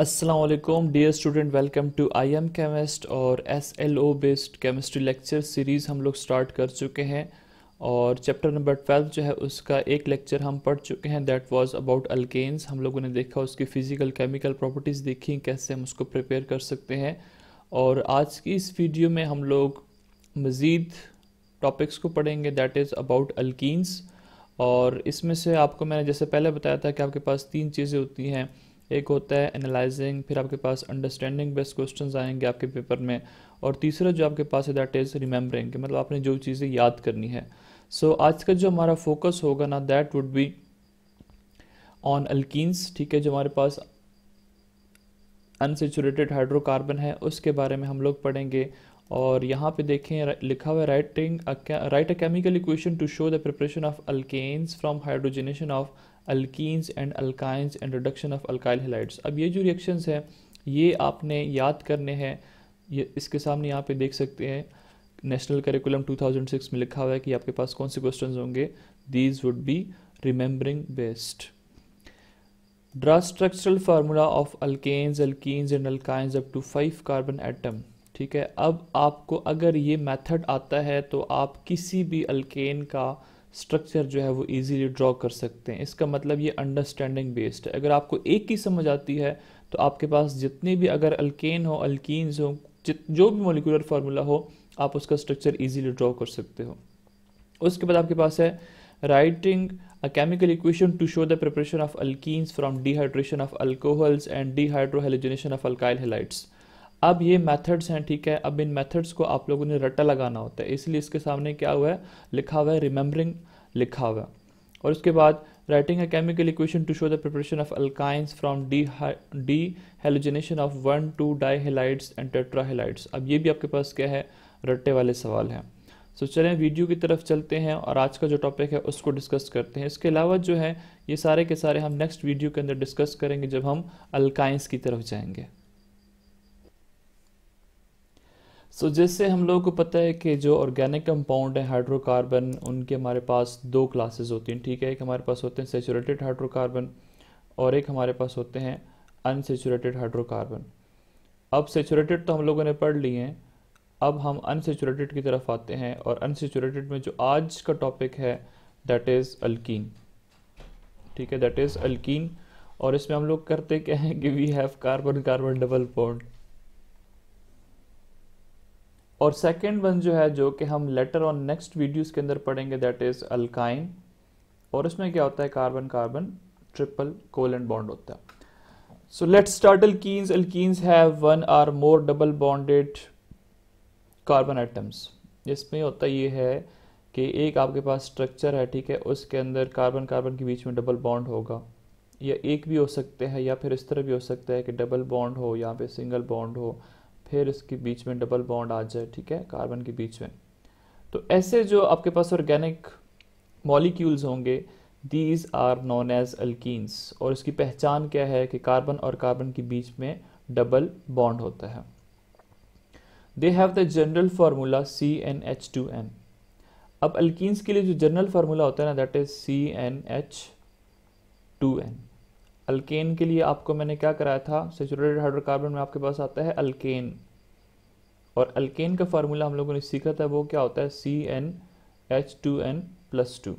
असलकुम dear student welcome to I am chemist और S L O based chemistry lecture series हम लोग start कर चुके हैं और चैप्टर नंबर ट्वेल्व जो है उसका एक लेक्चर हम पढ़ चुके हैं दैट वाज अबाउट अल्केन्स हम लोगों ने देखा उसकी फ़िज़िकल केमिकल प्रॉपर्टीज़ देखी कैसे हम उसको प्रिपेयर कर सकते हैं और आज की इस वीडियो में हम लोग मज़ीद टॉपिक्स को पढ़ेंगे दैट इज़ अबाउट अल्किस और इसमें से आपको मैंने जैसे पहले बताया था कि आपके पास तीन चीज़ें होती हैं एक होता है एनालाइजिंग फिर आपके पास अंडरस्टैंडिंग बेस्ड क्वेश्चन आएंगे आपके पेपर में और तीसरा जो आपके पास है दैट इज़ रिमेम्बरिंग मतलब आपने जो चीज़ें याद करनी है सो so, आज का जो हमारा फोकस होगा ना that would be on alkenes ठीक है जो हमारे पास अनसेचुरेटेड हाइड्रोकार्बन है उसके बारे में हम लोग पढ़ेंगे और यहाँ पे देखें लिखा हुआ है writing write a chemical equation to show the preparation of alkanes from hydrogenation of alkenes and alkynes and reduction of alkyl halides अब ये जो रिएक्शंस हैं ये आपने याद करने हैं ये इसके सामने यहाँ पे देख सकते हैं नेशनल करिकुलम 2006 में लिखा हुआ है कि आपके पास कौन से क्वेश्चन होंगे these would be remembering based draw structural formula of alkanes alkenes and alkynes up to five carbon atom ठीक है अब आपको अगर ये मेथड आता है तो आप किसी भी अल्केन का स्ट्रक्चर जो है वो इजीली ड्रॉ कर सकते हैं इसका मतलब ये अंडरस्टैंडिंग बेस्ड है अगर आपको एक ही समझ आती है तो आपके पास जितने भी अगर अल्केन हो अल्किस हो जो भी मोलिकुलर फार्मूला हो आप उसका स्ट्रक्चर ईजीली ड्रॉ कर सकते हो उसके बाद आपके पास है writing a chemical equation to show the preparation of अल्किस from dehydration of alcohols and dehydrohalogenation of alkyl halides अब ये मेथड्स हैं ठीक है अब इन मेथड्स को आप लोगों ने रट्टा लगाना होता है इसलिए इसके सामने क्या हुआ है लिखा हुआ है रिमेम्बरिंग लिखा हुआ है और उसके बाद writing a chemical equation to show the preparation of alkynes from de dehalogenation of one two dihalides and tetrahalides अब ये भी आपके पास क्या है रट्टे वाले सवाल हैं सो so, चलें वीडियो की तरफ चलते हैं और आज का जो टॉपिक है उसको डिस्कस करते हैं इसके अलावा जो है ये सारे के सारे हम नेक्स्ट वीडियो के अंदर डिस्कस करेंगे जब हम अल्काइंस की तरफ जाएंगे सो so, जैसे हम लोगों को पता है कि जो ऑर्गेनिक कंपाउंड है हाइड्रोकार्बन उनके हमारे पास दो क्लासेस होती हैं ठीक है एक हमारे पास होते हैं सेचूरेटेड हाइड्रोकार्बन और एक हमारे पास होते हैं अनसेचूरेटेड हाइड्रोकार्बन अब सेचूरेटेड तो हम लोगों ने पढ़ लिए हैं अब हम अनसेचूरेटेड की तरफ आते हैं और अनसेचूरेटेड में जो आज का टॉपिक है दैट इज़ अल्कीन ठीक है दैट इज़ अल्कीन और इसमें हम लोग करते क्या हैं कि we have carbon carbon double bond और सेकेंड वन जो है जो कि हम लेटर ऑन नेक्स्ट वीडियोज़ के अंदर पढ़ेंगे दैट इज़ अल्काइन और उसमें क्या होता है carbon carbon triple and bond होता है so let's start alkenes alkenes have one or more double bonded carbon atoms इसमें होता ये है कि एक आपके पास स्ट्रक्चर है ठीक है उसके अंदर कार्बन कार्बन के बीच में डबल बॉन्ड होगा या एक भी हो सकते हैं या फिर इस तरह भी हो सकता है कि डबल बॉन्ड हो या फिर सिंगल बॉन्ड हो फिर इसके बीच में डबल बॉन्ड आ जाए ठीक है कार्बन के बीच में तो ऐसे जो आपके पास ऑर्गेनिक मॉलिक्यूल्स होंगे दीज आर नॉन एज अल्किस और इसकी पहचान क्या है कि कार्बन और कार्बन के बीच में डबल बॉन्ड होता है they have the general formula C n H two n अब अल्कीन्स के लिए जो जनरल फार्मूला होता है ना that is C n H two n alkane के लिए आपको मैंने क्या कराया था सेचुरेटेड हाइड्रोकार्बन में आपके पास आता है अल्केन और अल्केन का फार्मूला हम लोगों ने सीखा था वो क्या होता है C n H two n plus two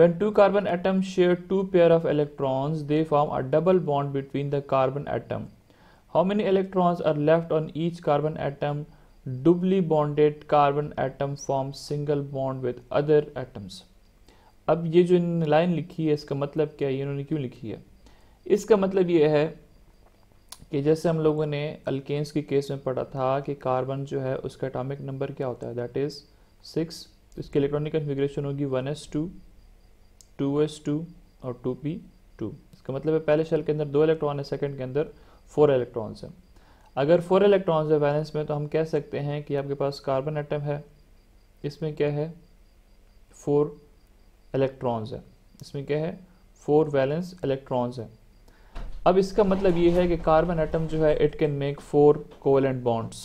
when two carbon atom share two pair of electrons they form a double bond between the carbon atom how many electrons are left on each carbon atom doubly bonded carbon atom form single bond with other atoms अब ये जो in line लिखी है इसका मतलब क्या है इन्होंने क्यों लिखी है इसका मतलब ये है कि जैसे हम लोगों ने अल्केन्स के केस में पढ़ा था कि कार्बन जो है उसका एटॉमिक नंबर क्या होता है दैट इज़ सिक्स इसकी इलेक्ट्रॉनिक कन्फिग्रेशन होगी one s two two s two और टू पी टू इसका मतलब है पहले शेल के अंदर दो इलेक्ट्रॉन है सेकेंड के अंदर फोर इलेक्ट्रॉन्स हैं अगर फोर इलेक्ट्रॉन्स है बैलेंस में तो हम कह सकते हैं कि आपके पास कार्बन एटम है इसमें क्या है फोर इलेक्ट्रॉन्स है इसमें क्या है फोर वैलेंस इलेक्ट्रॉन्स है अब इसका मतलब ये है कि कार्बन एटम जो है it can make four covalent bonds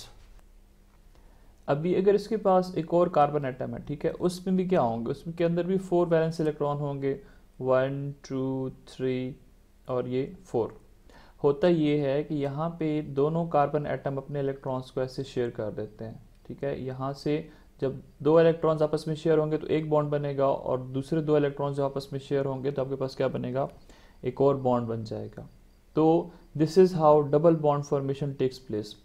अभी अगर इसके पास एक और कार्बन एटम है ठीक है उसमें भी क्या होंगे उसमें के अंदर भी फोर बैलेंस इलेक्ट्रॉन होंगे वन टू थ्री और ये फोर होता ये है कि यहाँ पे दोनों कार्बन एटम अपने इलेक्ट्रॉन्स को ऐसे शेयर कर देते हैं ठीक है यहाँ से जब दो इलेक्ट्रॉन्स आपस में शेयर होंगे तो एक बॉन्ड बनेगा और दूसरे दो इलेक्ट्रॉन्स जो आपस में शेयर होंगे तो आपके पास क्या बनेगा एक और बॉन्ड बन जाएगा तो this is how double bond formation takes place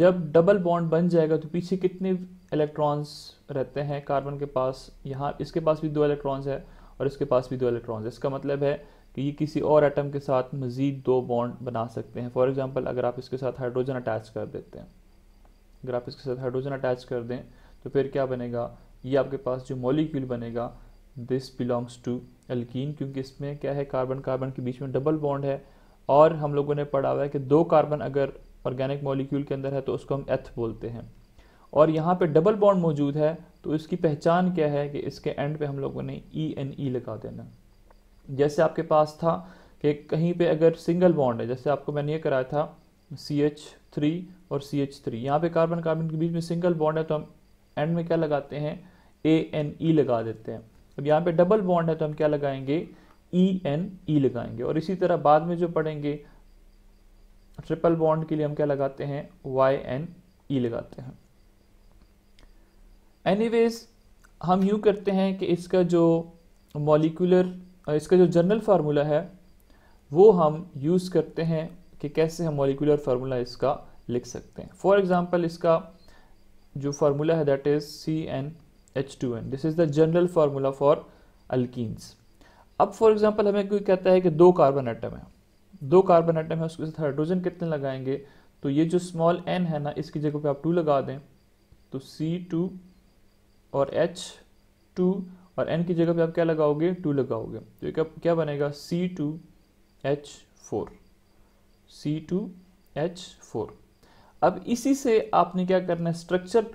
जब डबल बॉन्ड बन जाएगा तो पीछे कितने इलेक्ट्रॉन्स रहते हैं कार्बन के पास यहाँ इसके पास भी दो इलेक्ट्रॉन्स है और इसके पास भी दो इलेक्ट्रॉन्स है इसका मतलब है कि ये किसी और एटम के साथ मज़ीद दो बॉन्ड बना सकते हैं फॉर एग्ज़ाम्पल अगर आप इसके साथ हाइड्रोजन अटैच कर देते हैं अगर आप इसके साथ हाइड्रोजन अटैच कर दें तो फिर क्या बनेगा ये आपके पास जो मॉलिक्यूल बनेगा दिस बिलोंग्स टू एल्कीन क्योंकि इसमें क्या है कार्बन कार्बन के बीच में डबल बॉन्ड है और हम लोगों ने पढ़ा हुआ है कि दो कार्बन अगर ऑर्गेनिक मॉलिक्यूल के अंदर है तो उसको हम एथ बोलते हैं और यहाँ पे डबल बॉन्ड मौजूद है तो इसकी पहचान क्या है कि इसके एंड पे हम लोगों ने ई एन ई लगा देना जैसे आपके पास था कि कहीं पे अगर सिंगल बॉन्ड है जैसे आपको मैंने ये कराया था सी एच थ्री और सी एच थ्री यहाँ पर कार्बन कार्बन के बीच में सिंगल बॉन्ड है तो हम एंड में क्या लगाते हैं ए एन ई लगा देते हैं अब यहाँ पे डबल बॉन्ड है तो हम क्या लगाएंगे ई एन ई लगाएंगे और इसी तरह बाद में जो पढ़ेंगे ट्रिपल बॉन्ड के लिए हम क्या लगाते हैं वाई एन ई लगाते हैं एनीवेज हम यू करते हैं कि इसका जो मॉलिकुलर इसका जो जनरल फार्मूला है वो हम यूज़ करते हैं कि कैसे हम मॉलिकुलर फार्मूला इसका लिख सकते हैं फॉर एग्ज़ाम्पल इसका जो फार्मूला है that is C n H two n this is the general formula for अल्किस अब फॉर एग्जांपल हमें कोई कहता है कि दो कार्बन आइटम है दो कार्बन आइटम है उसके साथ हाइड्रोजन कितने लगाएंगे तो ये जो स्मॉल एन है ना इसकी जगह पे आप टू लगा दें तो सी टू और एच टू और एन की जगह पे आप क्या लगाओगे टू लगाओगे तो क्या क्या बनेगा C two H four C two H four अब इसी से आपने क्या करना है स्ट्रक्चर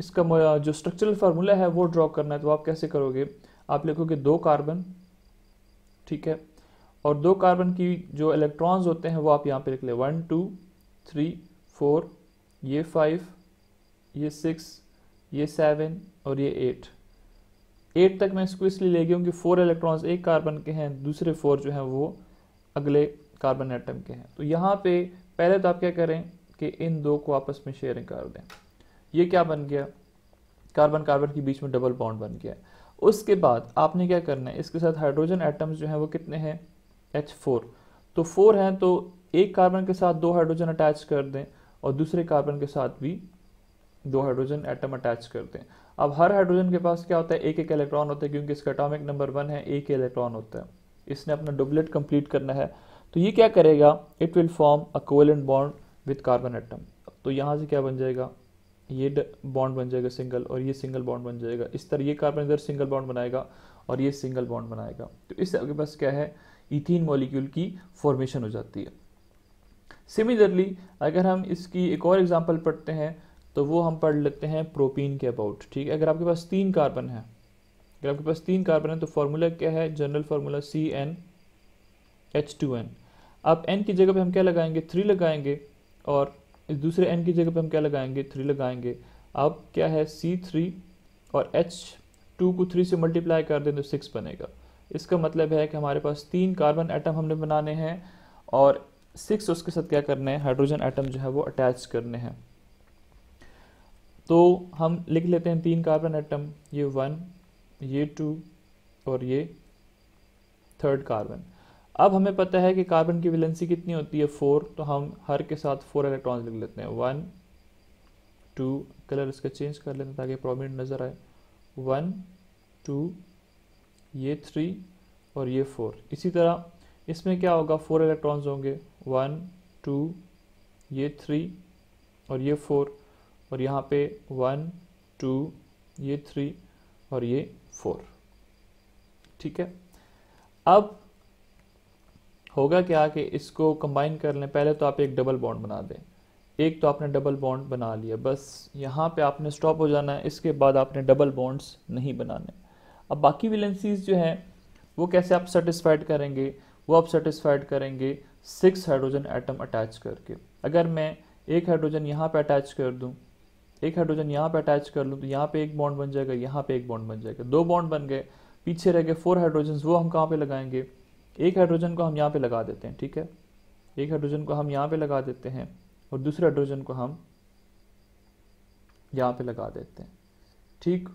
इसका जो स्ट्रक्चरल फार्मूला है वो ड्रॉ करना है तो आप कैसे करोगे आप लिखोगे दो कार्बन ठीक है और दो कार्बन की जो इलेक्ट्रॉन्स होते हैं वो आप यहाँ पे लिख लें वन टू थ्री फोर ये फाइव ये सिक्स ये सेवन और ये एट एट तक मैं इसको इसलिए ले गया हूँ कि फोर इलेक्ट्रॉन्स एक कार्बन के हैं दूसरे फोर जो हैं वो अगले कार्बन एटम के हैं तो यहाँ पे पहले तो आप क्या करें कि इन दो को आपस में शेयरिंग कर दें ये क्या बन गया कार्बन कार्बन के बीच में डबल बॉन्ड बन गया है उसके बाद आपने क्या करना है इसके साथ हाइड्रोजन एटम्स जो हैं वो कितने हैं एच फोर तो फोर हैं तो एक कार्बन के साथ दो हाइड्रोजन अटैच कर दें और दूसरे कार्बन के साथ भी दो हाइड्रोजन एटम अटैच कर दें अब हर हाइड्रोजन के पास क्या होता है एक एक इलेक्ट्रॉन होता है क्योंकि इसका अटोमिक नंबर वन है एक इलेक्ट्रॉन होता है इसने अपना डुबलेट कंप्लीट करना है तो ये क्या करेगा it will form a covalent bond with carbon atom तो यहाँ से क्या बन जाएगा ये बॉन्ड बन जाएगा सिंगल और ये सिंगल बॉन्ड बन जाएगा इस तरह ये कार्बन इधर सिंगल बॉन्ड बनाएगा और ये सिंगल बॉन्ड बनाएगा तो इससे आपके पास क्या है इथीन मॉलिक्यूल की फॉर्मेशन हो जाती है सिमिलरली अगर हम इसकी एक और एग्जाम्पल पढ़ते हैं तो वो हम पढ़ लेते हैं प्रोपीन के अबाउट ठीक है अगर आपके पास तीन कार्बन है अगर आपके पास तीन कार्बन है तो फार्मूला क्या है general formula C n H two n अब एन की जगह पे हम क्या लगाएंगे थ्री लगाएंगे और इस दूसरे एन की जगह पे हम क्या लगाएंगे थ्री लगाएंगे अब क्या है सी थ्री और एच टू को थ्री से मल्टीप्लाई कर दें तो सिक्स बनेगा इसका मतलब है कि हमारे पास तीन कार्बन एटम हमने बनाने हैं और सिक्स उसके साथ क्या करने हैं हाइड्रोजन एटम जो है वो अटैच करने हैं तो हम लिख लेते हैं तीन कार्बन एटम ये वन ये टू और ये थर्ड कार्बन अब हमें पता है कि कार्बन की वैलेंसी कितनी होती है फोर तो हम हर के साथ फोर इलेक्ट्रॉन्स लिख लेते हैं वन टू कलर इसका चेंज कर लेते हैं ताकि प्रोमिनेंट नज़र आए वन टू ये थ्री और ये फोर इसी तरह इसमें क्या होगा फोर इलेक्ट्रॉन्स होंगे वन टू ये थ्री और ये फोर और यहाँ पे वन टू ये थ्री और ये फोर ठीक है अब होगा क्या कि इसको कंबाइन कर लें पहले तो आप एक डबल बॉन्ड बना दें एक तो आपने डबल बॉन्ड बना लिया बस यहाँ पे आपने स्टॉप हो जाना है इसके बाद आपने डबल बॉन्ड्स नहीं बनाने अब बाकी विलेंसीज जो हैं वो कैसे आप सेटिस्फाइड करेंगे वो आप सेटिस्फाइड करेंगे सिक्स हाइड्रोजन एटम अटैच करके अगर मैं एक हाइड्रोजन यहाँ पर अटैच कर दूँ एक हाइड्रोजन यहाँ पर अटैच कर लूँ तो यहाँ पर एक बॉन्ड बन जाएगा यहाँ पर एक बॉन्ड बन जाएगा दो बॉन्ड बन गए पीछे रह गए फोर हाइड्रोजन वो हम कहाँ पर लगाएंगे एक हाइड्रोजन को हम यहाँ पे लगा देते हैं ठीक है एक हाइड्रोजन को हम यहाँ पे लगा देते हैं और दूसरे हाइड्रोजन को हम यहाँ पे लगा देते हैं ठीक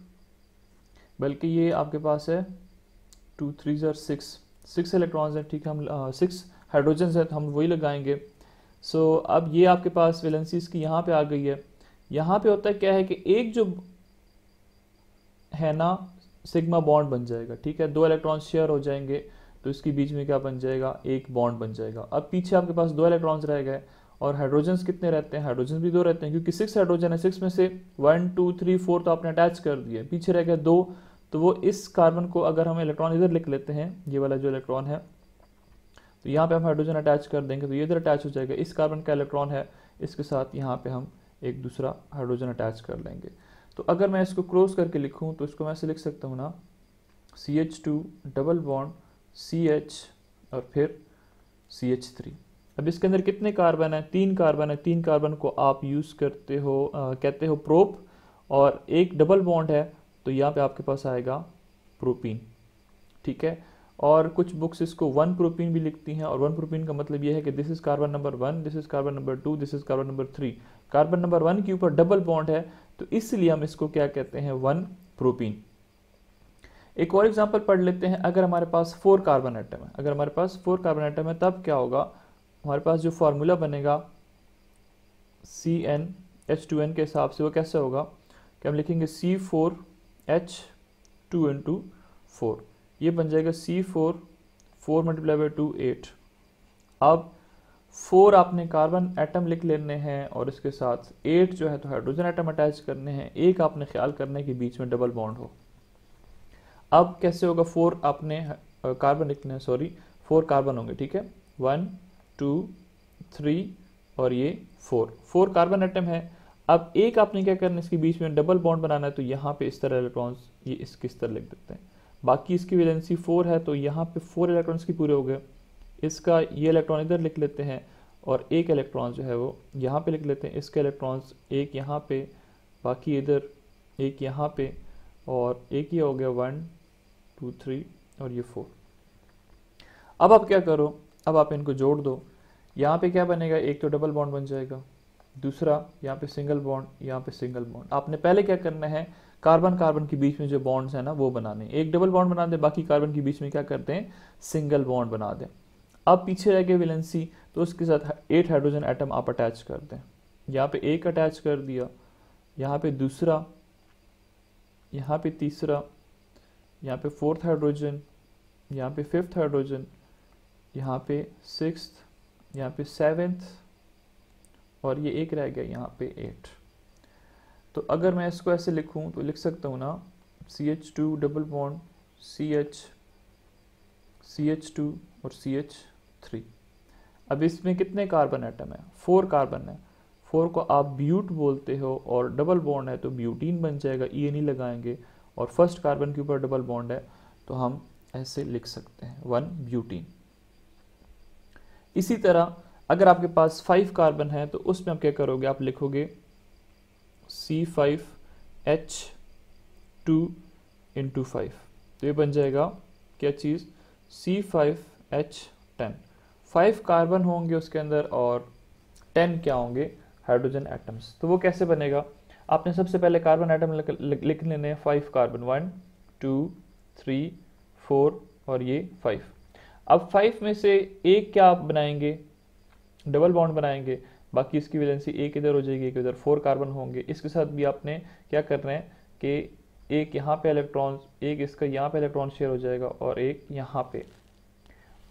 बल्कि ये आपके पास है टू थ्री ज़र सिक्स सिक्स इलेक्ट्रॉन्स हैं ठीक है हम सिक्स हाइड्रोजन हैं तो हम वही लगाएंगे सो so, अब ये आपके पास वेलेंसीज की यहाँ पे आ गई है यहाँ पे होता है क्या है कि एक जो है ना सिग्मा बॉन्ड बन जाएगा ठीक है दो इलेक्ट्रॉन शेयर हो जाएंगे तो इसके बीच में क्या बन जाएगा एक बॉन्ड बन जाएगा अब पीछे आपके पास दो इलेक्ट्रॉन्स रह गए और हाइड्रोजन्स कितने रहते हैं हाइड्रोजन भी दो रहते हैं क्योंकि सिक्स हाइड्रोजन है सिक्स में से वन टू थ्री फोर तो आपने अटैच कर दिए पीछे रह गए दो तो वो इस कार्बन को अगर हम इलेक्ट्रॉन इधर लिख लेते हैं ये वाला जो इलेक्ट्रॉन है तो यहाँ पे हम हाइड्रोजन अटैच कर देंगे तो ये इधर अटैच हो जाएगा इस कार्बन का इलेक्ट्रॉन है इसके साथ यहाँ पे हम एक दूसरा हाइड्रोजन अटैच कर लेंगे तो अगर मैं इसको क्लोज करके लिखूँ तो इसको मैं ऐसे लिख सकता हूँ ना C H two double bond C H और फिर सी एच थ्री अब इसके अंदर कितने कार्बन है तीन कार्बन है तीन कार्बन को आप यूज़ करते हो आ, कहते हो प्रोप और एक डबल बॉन्ड है तो यहाँ पे आपके पास आएगा प्रोपीन ठीक है और कुछ बुक्स इसको वन प्रोपीन भी लिखती हैं और वन प्रोपीन का मतलब यह है कि this is carbon number one this is carbon number two this is carbon number three carbon number one के ऊपर डबल बॉन्ड है तो इसलिए हम इसको क्या कहते हैं वन प्रोपीन एक और एग्जाम्पल पढ़ लेते हैं अगर हमारे पास फोर कार्बन आइटम है अगर हमारे पास फोर कार्बन आइटम है तब क्या होगा हमारे पास जो फार्मूला बनेगा C n H two n के हिसाब से वो कैसे होगा कि हम लिखेंगे C four H two n two four ये बन जाएगा C four four multiply by two eight अब फोर आपने कार्बन एटम लिख लेने हैं और इसके साथ एट जो है तो हाइड्रोजन एटम अटैच करने हैं एक आपने ख्याल करना है कि बीच में डबल बॉन्ड हो अब कैसे होगा फोर आपने कार्बन लिखने सॉरी फोर कार्बन होंगे ठीक है वन टू थ्री और ये फोर फोर कार्बन आइटम है अब एक आपने क्या करना है इसके बीच में डबल बॉन्ड बनाना है तो यहाँ पे इस तरह इलेक्ट्रॉन्स ये इस किस तरह लिख देते हैं बाकी इसकी वैलेंसी फोर है तो यहाँ पे फोर इलेक्ट्रॉन्स की पूरे हो गए इसका ये इलेक्ट्रॉन इधर लिख लेते हैं और एक इलेक्ट्रॉन जो है वो यहाँ पे लिख लेते हैं इसके इलेक्ट्रॉन्स एक यहाँ पे बाकी इधर एक यहाँ पे और एक ये हो गया वन टू थ्री और ये फोर अब आप क्या करो अब आप इनको जोड़ दो यहाँ पे क्या बनेगा एक तो डबल बॉन्ड बन जाएगा दूसरा यहाँ पे सिंगल बॉन्ड यहाँ पे सिंगल बॉन्ड आपने पहले क्या करना है कार्बन कार्बन के बीच में जो बॉन्ड्स है ना वो बनाने एक डबल बॉन्ड बना दें बाकी कार्बन के बीच में क्या करते हैं सिंगल बॉन्ड बना दें अब पीछे रह गए विलेंसी तो उसके साथ एट हाइड्रोजन एटम आप अटैच कर दें यहाँ पे एक अटैच कर दिया यहाँ पे दूसरा यहाँ पे तीसरा यहाँ पे फोर्थ हाइड्रोजन यहाँ पे फिफ्थ हाइड्रोजन यहाँ पे सिक्स यहाँ पे सेवेंथ और ये एक रह गया यहाँ पे एट तो अगर मैं इसको ऐसे लिखूँ तो लिख सकता हूँ ना C H two double bond C H C H two और सी एच थ्री अब इसमें कितने कार्बन आइटम है फोर कार्बन है फोर को आप ब्यूट बोलते हो और डबल बॉन्ड है तो ब्यूटीन बन जाएगा ये नहीं लगाएंगे और फर्स्ट कार्बन के ऊपर डबल बॉन्ड है तो हम ऐसे लिख सकते हैं वन ब्यूटीन इसी तरह अगर आपके पास फाइव कार्बन है तो उसमें आप क्या करोगे आप लिखोगे C five H two into five तो ये बन जाएगा क्या चीज़ C five H ten five carbon होंगे उसके अंदर और टेन क्या होंगे हाइड्रोजन एटम्स तो वो कैसे बनेगा आपने सबसे पहले कार्बन आइटम लिख लेने हैं five carbon one two three four और ये फाइव अब फाइव में से एक क्या आप बनाएंगे डबल बॉन्ड बनाएंगे बाकी इसकी वैलेंसी एक इधर हो जाएगी एक इधर फोर कार्बन होंगे इसके साथ भी आपने क्या कर रहे हैं कि एक यहाँ पे इलेक्ट्रॉन एक इसका यहाँ पे इलेक्ट्रॉन शेयर हो जाएगा और एक यहाँ पे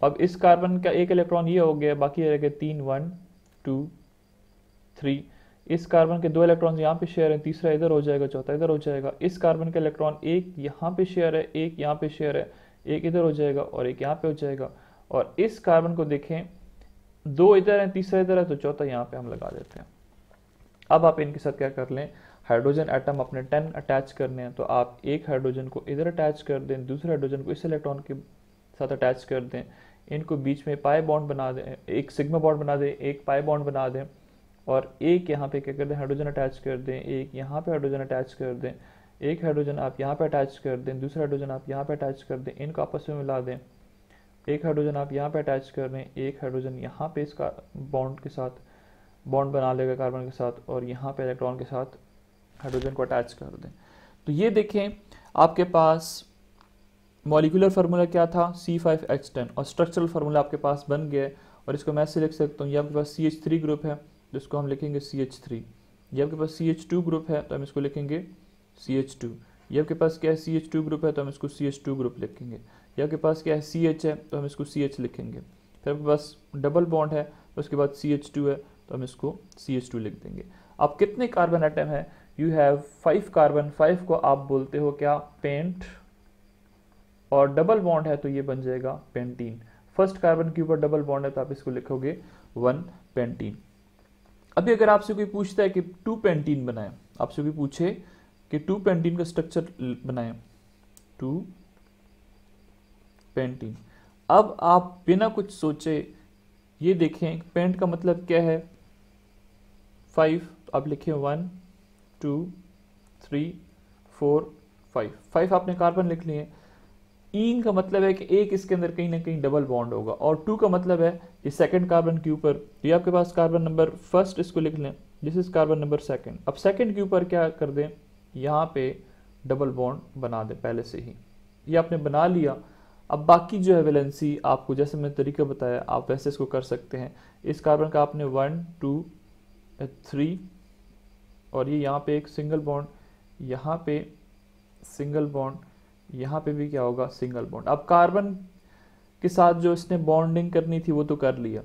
अब इस कार्बन का एक इलेक्ट्रॉन ये हो गया बाकी रह गए तीन वन टू थ्री इस कार्बन के दो इलेक्ट्रॉन यहाँ पे शेयर हैं तीसरा इधर हो जाएगा चौथा इधर हो जाएगा इस कार्बन का इलेक्ट्रॉन एक यहाँ पे शेयर है एक यहाँ पे शेयर है एक इधर हो जाएगा और एक यहाँ पे हो जाएगा और इस कार्बन को देखें दो इधर है तीसरा इधर है तो चौथा यहाँ पे हम लगा देते हैं अब आप इनके साथ क्या कर लें हाइड्रोजन एटम अपने टेन अटैच करने हैं तो आप एक हाइड्रोजन को इधर अटैच कर दें दूसरे हाइड्रोजन को इस इलेक्ट्रॉन के साथ अटैच कर दें इनको बीच में पाए बॉन्ड बना दें एक सिग्मा बॉन्ड बना दें एक पाए बॉन्ड बना दें और एक यहाँ पे क्या कर दें हाइड्रोजन अटैच कर दें एक यहाँ पे हाइड्रोजन अटैच कर दें एक हाइड्रोजन आप यहाँ पे अटैच कर दें दूसरा हाइड्रोजन आप यहाँ पे अटैच कर दें इनको आपस में मिला दें एक हाइड्रोजन आप यहाँ पे अटैच कर दें एक हाइड्रोजन यहाँ पे इसका बॉन्ड के साथ बॉन्ड बना लेगा कार्बन के साथ और यहाँ पे इलेक्ट्रॉन के साथ हाइड्रोजन को अटैच कर दें तो ये देखें आपके पास मॉलिकुलर फार्मूला क्या था सी फाइव एक्स टेन और स्ट्रक्चरल फार्मूला आपके पास बन गया और इसको मैं ऐसे लिख सकता हूँ ये आपके पास सी एच थ्री ग्रुप है जिसको हम लिखेंगे सी एच थ्री ये आपके पास सी एच टू ग्रुप है तो हम इसको लिखेंगे सी एच टू ये आपके पास क्या है सी एच टू ग्रुप है तो हम इसको सी एच टू ग्रुप लिखेंगे ये आपके पास क्या है सी एच है तो हम इसको सी एच लिखेंगे फिर आपके पास डबल बॉन्ड है तो उसके बाद सी एच टू है तो हम इसको सी एच टू लिख देंगे अब कितने कार्बन आइटम है you have five carbon five को आप बोलते हो क्या पेंट और डबल बॉन्ड है तो ये बन जाएगा पेंटीन फर्स्ट कार्बन के ऊपर डबल बॉन्ड है तो आप इसको लिखोगे वन पेंटीन अभी अगर आपसे कोई पूछता है कि टू पेंटीन बनाए आपसे कोई पूछे कि टू पेंटीन का स्ट्रक्चर बनाए टू पेंटीन अब आप बिना कुछ सोचे ये देखें पेंट का मतलब क्या है फाइव आप लिखें one two three four five five आपने कार्बन लिख लिए ईन e का मतलब है कि एक इसके अंदर कहीं ना कहीं डबल बॉन्ड होगा और टू का मतलब है कि सेकंड कार्बन के ऊपर ये आपके पास कार्बन नंबर फर्स्ट इसको लिख लें this is carbon number second अब सेकंड के ऊपर क्या कर दें यहाँ पे डबल बॉन्ड बना दें पहले से ही ये आपने बना लिया अब बाकी जो है वेलेंसी आपको जैसे मैंने तरीका बताया आप वैसे इसको कर सकते हैं इस कार्बन का आपने वन टू थ्री और ये यहाँ पे एक सिंगल बॉन्ड यहाँ पे सिंगल बॉन्ड यहां पे भी क्या होगा सिंगल बॉन्ड अब कार्बन के साथ जो इसने बॉन्डिंग करनी थी वो तो कर लिया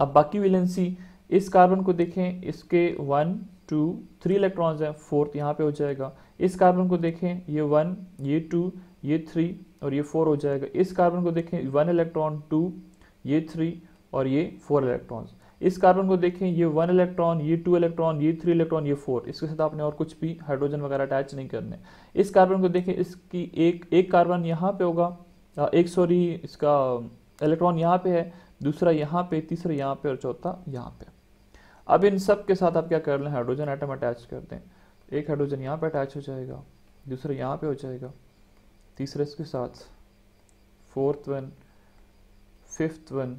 अब बाकी वैलेंसी इस कार्बन को देखें इसके वन टू थ्री इलेक्ट्रॉन्स हैं फोर्थ यहाँ पे हो जाएगा इस कार्बन को देखें ये वन ये टू ये थ्री और ये फोर हो जाएगा इस कार्बन को देखें वन इलेक्ट्रॉन टू ये थ्री और ये फोर इलेक्ट्रॉन्स इस कार्बन को देखें ये वन इलेक्ट्रॉन ये टू इलेक्ट्रॉन ये थ्री इलेक्ट्रॉन ये फोर इसके साथ आपने और कुछ भी हाइड्रोजन वगैरह अटैच नहीं करने इस कार्बन को देखें इसकी एक एक कार्बन यहाँ पे होगा एक सॉरी इसका इलेक्ट्रॉन यहाँ पे है दूसरा यहाँ पे तीसरा यहाँ पे और चौथा यहाँ पे अब इन सब के साथ आप क्या कर लें हाइड्रोजन आइटम अटैच कर दें एक हाइड्रोजन यहाँ पर अटैच हो जाएगा दूसरा यहाँ पे हो जाएगा तीसरे इसके साथ fourth one fifth one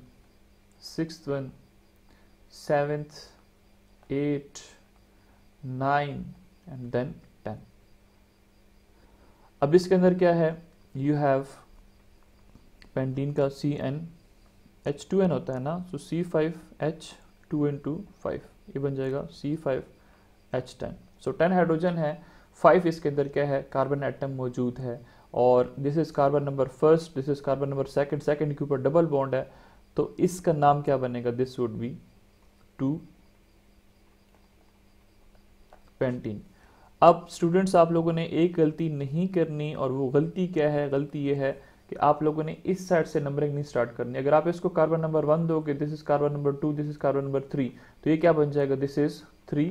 six one seventh, eight, nine and then ten अब इसके अंदर क्या है यू हैव पेंटीन का C n H two n होता है ना so C five H two n two five ये बन जाएगा C five H ten so ten hydrogen है फाइव इसके अंदर क्या है कार्बन एटम मौजूद है और this is carbon number first this is carbon number second second के ऊपर डबल बॉन्ड है तो इसका नाम क्या बनेगा this would be two pentene अब स्टूडेंट्स आप लोगों ने एक गलती नहीं करनी और वो गलती क्या है गलती ये है कि आप लोगों ने इस साइड से नंबरिंग नहीं स्टार्ट करनी अगर आप इसको कार्बन नंबर वन दोगे this is carbon number two this is carbon number three तो ये क्या बन जाएगा दिस इज थ्री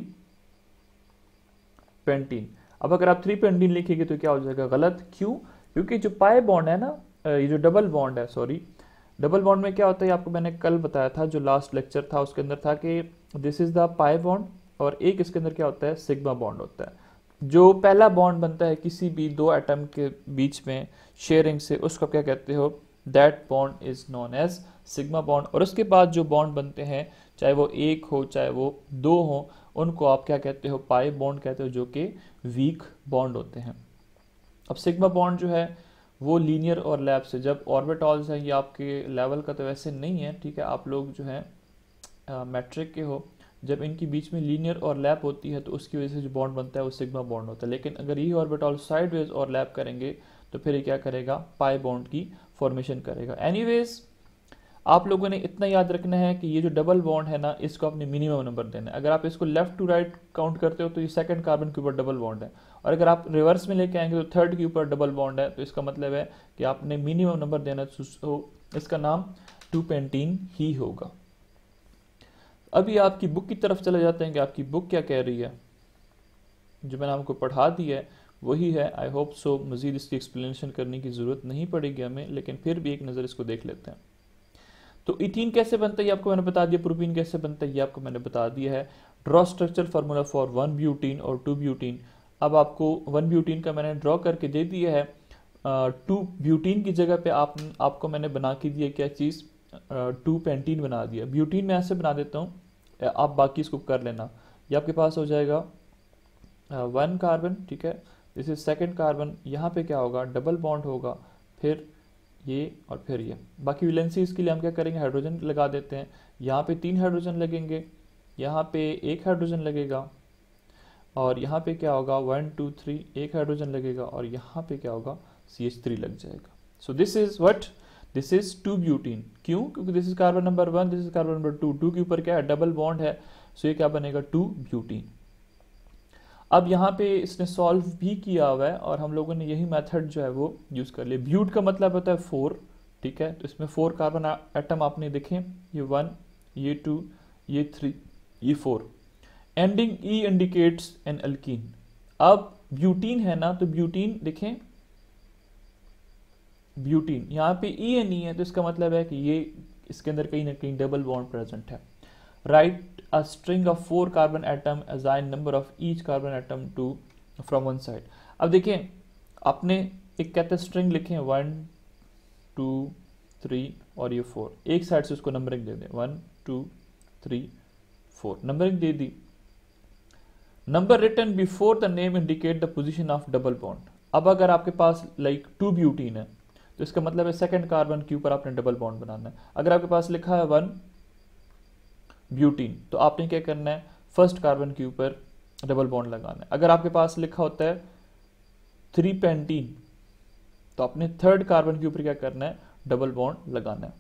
पेंटीन अब अगर आप थ्री पेंटीन लिखेंगे तो क्या हो जाएगा गलत क्यों क्योंकि जो पाए बॉन्ड है ना ये जो डबल बॉन्ड है सॉरी डबल बॉन्ड में क्या होता है आपको मैंने कल बताया था जो लास्ट लेक्चर था उसके अंदर था कि this is the pi bond और एक इसके अंदर क्या होता है सिग्मा बॉन्ड होता है जो पहला बॉन्ड बनता है किसी भी दो एटम के बीच में शेयरिंग से उसको क्या कहते हो that bond is known as sigma bond और उसके बाद जो बॉन्ड बनते हैं चाहे वो एक हो चाहे वो दो हो उनको आप क्या कहते हो पाई बॉन्ड कहते हो जो कि वीक बॉन्ड होते हैं अब सिग्मा बॉन्ड जो है वो लीनियर और लैब से जब ऑर्बिटॉल्स हैं ये आपके लेवल का तो वैसे नहीं है ठीक है आप लोग जो है मैट्रिक के हो जब इनके बीच में लीनियर और लैप होती है तो उसकी वजह से जो बॉन्ड बनता है वो सिग्मा बॉन्ड होता है लेकिन अगर ये ऑर्बिटॉल साइडवेज और लैप करेंगे तो फिर ये क्या करेगा पाई बॉन्ड की फॉर्मेशन करेगा एनीवेज आप लोगों ने इतना याद रखना है कि ये जो डबल बॉन्ड है ना इसको आपने मिनिमम नंबर देना है अगर आप इसको लेफ्ट टू राइट काउंट करते हो तो ये सेकंड कार्बन के ऊपर डबल बॉन्ड है और अगर आप रिवर्स में लेके आएंगे तो थर्ड के ऊपर डबल बॉन्ड है तो इसका मतलब है कि आपने मिनिमम नंबर देना है तो इसका नाम टू पेंटीन ही होगा अभी आपकी बुक की तरफ चले जाते हैं कि आपकी बुक क्या कह रही है जो मैंने आपको पढ़ा दी है वही है आई होप सो मज़ीद इसकी एक्सप्लेनेशन करने की ज़रूरत नहीं पड़ेगी हमें लेकिन फिर भी एक नज़र इसको देख लेते हैं तो इथीन कैसे बनता है आपको मैंने बता दिया प्रोपीन कैसे बनता है ये आपको मैंने बता दिया है draw structure formula for one butene और टू ब्यूटीन अब आपको वन ब्यूटीन का मैंने ड्रॉ करके दे दिया है टू ब्यूटीन की जगह पे आप आपको मैंने बना के दिया क्या चीज़ टू पेंटीन बना दिया ब्यूटीन मैं ऐसे बना देता हूँ आप बाकी इसको कर लेना ये आपके पास हो जाएगा वन कार्बन ठीक है दिस इज सेकेंड कार्बन यहाँ पे क्या होगा डबल बॉन्ड होगा फिर ये और फिर ये बाकी विलेंसी इसके लिए हम क्या करेंगे हाइड्रोजन लगा देते हैं यहाँ पे तीन हाइड्रोजन लगेंगे यहाँ पे एक हाइड्रोजन लगेगा और यहाँ पे क्या होगा वन टू थ्री एक हाइड्रोजन लगेगा और यहाँ पे क्या होगा सी एच थ्री लग जाएगा so this is what this is two butene क्यों क्योंकि this is carbon number one this is carbon number two two के ऊपर क्या है डबल बॉन्ड है सो so ये क्या बनेगा टू ब्यूटीन अब यहाँ पे इसने सॉल्व भी किया हुआ है और हम लोगों ने यही मेथड जो है वो यूज़ कर लिया ब्यूट का मतलब होता है फोर ठीक है तो इसमें फोर कार्बन एटम आपने देखें ये वन ये टू ये थ्री ये four ending e indicates an alkene अब ब्यूटीन है ना तो ब्यूटीन देखें ब्यूटीन यहाँ पे ई एन ई है तो इसका मतलब है कि ये इसके अंदर कहीं ना कहीं डबल बॉन्ड प्रेजेंट है right right? a string of four carbon atom assign number of each carbon atom to from one side अब देखिए आपने एक कहते स्ट्रिंग लिखे वन टू थ्री और ये फोर एक साइड से उसको नंबरिंग दे दें one two three four numbering दे दी number written before the name indicate the position of double bond अब अगर आपके पास लाइक टू ब्यूटीन है तो इसका मतलब है सेकंड कार्बन के ऊपर आपने डबल बॉन्ड बनाना है अगर आपके पास लिखा है वन ब्यूटीन तो आपने क्या करना है फर्स्ट कार्बन के ऊपर डबल बॉन्ड लगाना है अगर आपके पास लिखा होता है थ्री पेंटीन तो आपने थर्ड कार्बन के ऊपर क्या करना है डबल बॉन्ड लगाना है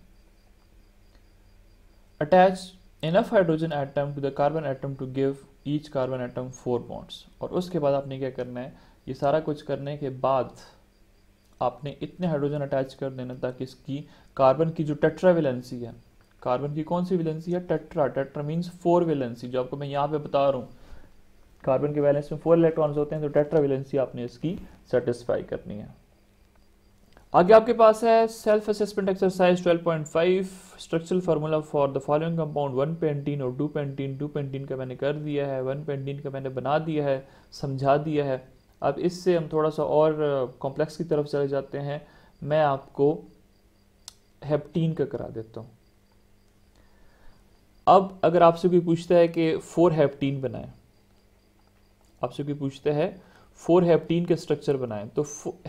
attach enough hydrogen atom to the carbon atom to give each carbon atom four bonds और उसके बाद आपने क्या करना है ये सारा कुछ करने के बाद आपने इतने हाइड्रोजन अटैच कर देना ताकि इसकी कार्बन की जो टेट्रावेलेंसी है कार्बन की कौन सी वैलेंसी है tetra tetra means four valency जो आपको मैं यहाँ पे बता रहा हूँ कार्बन के वैलेंस में फोर इलेक्ट्रॉन्स होते हैं तो टेट्रा वैलेंसी आपने इसकी सेटिस्फाई करनी है आगे आपके पास है self assessment exercise 12.5 structural formula for the following compound one pentene और टू पेंटीन टू पेंटीन का मैंने कर दिया है वन पेंटीन का मैंने बना दिया है समझा दिया है अब इससे हम थोड़ा सा और कॉम्प्लेक्स की तरफ चले जाते हैं मैं आपको हेप्टीन का करा देता हूँ अब अगर आपसे कोई पूछता है कि फोर हैप्टीन बनाएं आपसे कोई पूछता है फोर हैप्टीन के स्ट्रक्चर बनाएं तो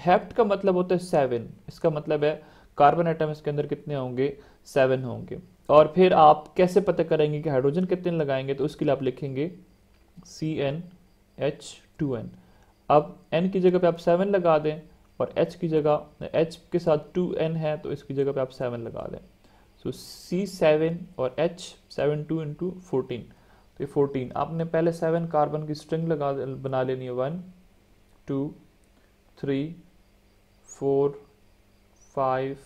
हैप्ट का मतलब होता है सेवन इसका मतलब है कार्बन आइटम इसके अंदर कितने होंगे सेवन होंगे और फिर आप कैसे पता करेंगे कि हाइड्रोजन कितने लगाएंगे तो उसके लिए आप लिखेंगे C n H two n अब एन की जगह पे आप सेवन लगा दें और एच की जगह एच के साथ टू एन है तो इसकी जगह पे आप सेवन लगा दें तो सी सेवन और H seven two into fourteen तो ये फोर्टीन आपने पहले सेवन कार्बन की स्ट्रिंग लगा बना लेनी है one two three four five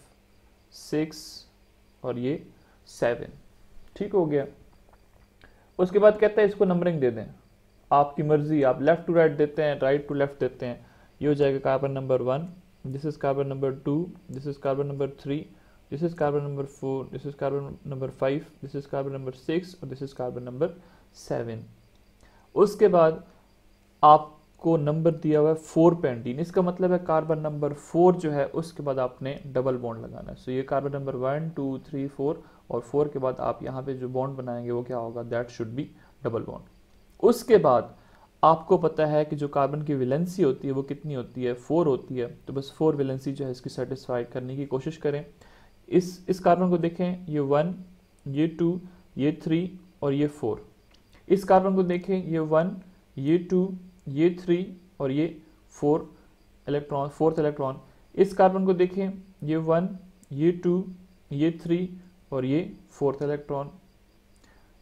six और ये सेवन ठीक हो गया उसके बाद कहता है इसको नंबरिंग दे दें आपकी मर्जी आप लेफ़्ट टू राइट देते हैं राइट टू लेफ़्ट देते हैं ये हो जाएगा carbon number one this is carbon number two this is carbon number three this is carbon number 4 this is carbon number 5 this is carbon number 6 और this is carbon number seven उसके बाद आपको number दिया हुआ है four pentene इसका मतलब है कार्बन नंबर फोर जो है उसके बाद आपने डबल बॉन्ड लगाना है सो so ये carbon number one two three four और फोर के बाद आप यहाँ पे जो बॉन्ड बनाएंगे वो क्या होगा that should be double bond उसके बाद आपको पता है कि जो कार्बन की विलेंसी होती है वो कितनी होती है फोर होती है तो बस फोर विलेंसी जो है इसकी सेटिस्फाई करने की कोशिश करें इस इस कार्बन को देखें ये वन ये टू ये थ्री और ये फोर इस कार्बन को देखें ये वन ये टू ये थ्री और ये फोर इलेक्ट्रॉन फोर्थ इलेक्ट्रॉन इस कार्बन को देखें ये वन ये टू ये थ्री और ये फोर्थ इलेक्ट्रॉन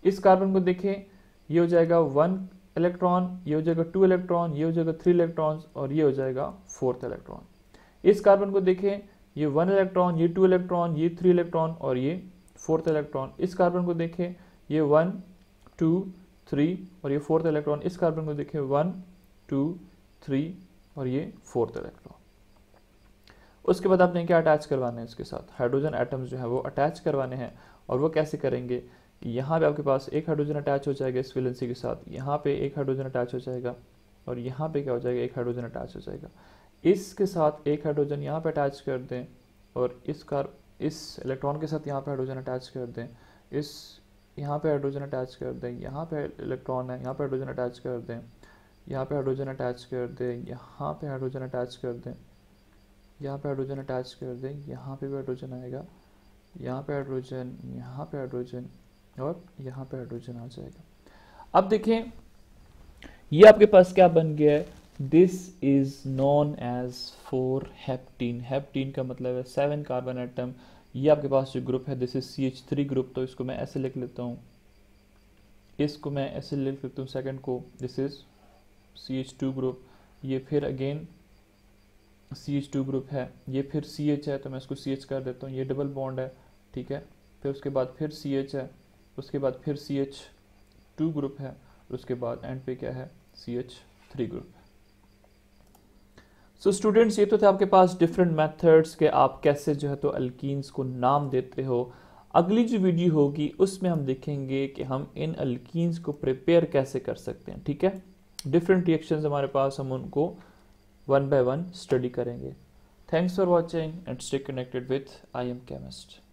इस कार्बन को देखें ये हो जाएगा वन इलेक्ट्रॉन ये हो जाएगा टू इलेक्ट्रॉन ये हो जाएगा थ्री इलेक्ट्रॉन्स और ये हो जाएगा फोर्थ इलेक्ट्रॉन इस कार्बन को देखें ये वन इलेक्ट्रॉन ये टू इलेक्ट्रॉन ये थ्री इलेक्ट्रॉन और ये फोर्थ इलेक्ट्रॉन इस कार्बन को देखें ये वन टू थ्री और ये फोर्थ इलेक्ट्रॉन इस कार्बन को देखें वन टू थ्री और ये फोर्थ इलेक्ट्रॉन उसके बाद आपने क्या अटैच करवाने हैं इसके साथ हाइड्रोजन एटम्स जो है वो अटैच करवाने हैं और वो कैसे करेंगे यहाँ पे आपके पास एक हाइड्रोजन अटैच हो जाएगा इस विलेंसी के साथ यहाँ पे एक हाइड्रोजन अटैच हो जाएगा और यहाँ पे क्या हो जाएगा एक हाइड्रोजन अटैच हो जाएगा इसके साथ एक हाइड्रोजन यहाँ पे अटैच कर दें और इस कार इस इलेक्ट्रॉन के साथ यहाँ पे हाइड्रोजन अटैच कर दें इस यहाँ पे हाइड्रोजन अटैच कर दें यहाँ पे इलेक्ट्रॉन है यहाँ पे हाइड्रोजन अटैच कर दें यहाँ पे हाइड्रोजन अटैच कर दें यहाँ पे हाइड्रोजन अटैच कर दें यहाँ पे हाइड्रोजन अटैच कर दें यहाँ पे भी हाइड्रोजन आएगा यहाँ पे हाइड्रोजन यहाँ पे हाइड्रोजन और यहाँ पे हाइड्रोजन आ जाएगा अब देखें ये आपके पास क्या बन गया है this is known as four heptene heptene का मतलब है सेवन कार्बन एटम ये आपके पास जो ग्रुप है this is C H three group तो इसको मैं ऐसे लिख लेता हूँ इसको मैं ऐसे लिख लेता हूँ सेकेंड को this is C H two group ये फिर again C H two group है ये फिर सी एच है तो मैं इसको सी एच कर देता हूँ ये डबल बॉन्ड है ठीक है फिर उसके बाद फिर सी एच है उसके बाद फिर सी एच टू ग्रुप है उसके बाद एंड पे क्या है C H three group so so, students ये तो थे आपके पास डिफरेंट मेथड्स के आप कैसे जो है तो अल्कीन्स को नाम देते हो अगली जो वीडियो होगी उसमें हम देखेंगे कि हम इन अल्कीन्स को प्रिपेयर कैसे कर सकते हैं ठीक है डिफरेंट रिएक्शंस हमारे पास हम उनको वन बाय वन स्टडी करेंगे thanks for watching and stay connected with I am chemist